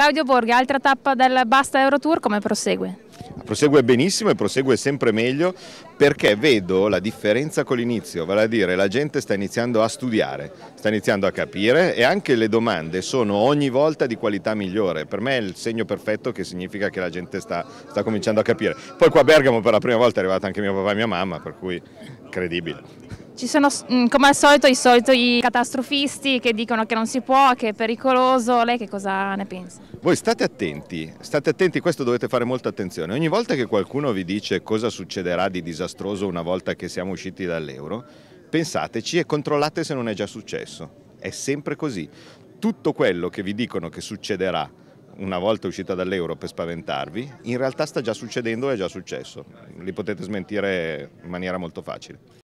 Claudio Borghi, altra tappa del Basta Eurotour, come prosegue? Prosegue benissimo e prosegue sempre meglio perché vedo la differenza con l'inizio, vale a dire la gente sta iniziando a studiare, sta iniziando a capire e anche le domande sono ogni volta di qualità migliore. Per me è il segno perfetto che significa che la gente sta, sta cominciando a capire. Poi qua a Bergamo per la prima volta è arrivata anche mio papà e mia mamma, per cui incredibile. Ci sono mm, come al solito i soliti catastrofisti che dicono che non si può, che è pericoloso, lei che cosa ne pensa? Voi state attenti, state attenti, questo dovete fare molta attenzione. Ogni volta che qualcuno vi dice cosa succederà di disastroso una volta che siamo usciti dall'euro, pensateci e controllate se non è già successo. È sempre così. Tutto quello che vi dicono che succederà una volta uscita dall'euro per spaventarvi, in realtà sta già succedendo e è già successo. Li potete smentire in maniera molto facile.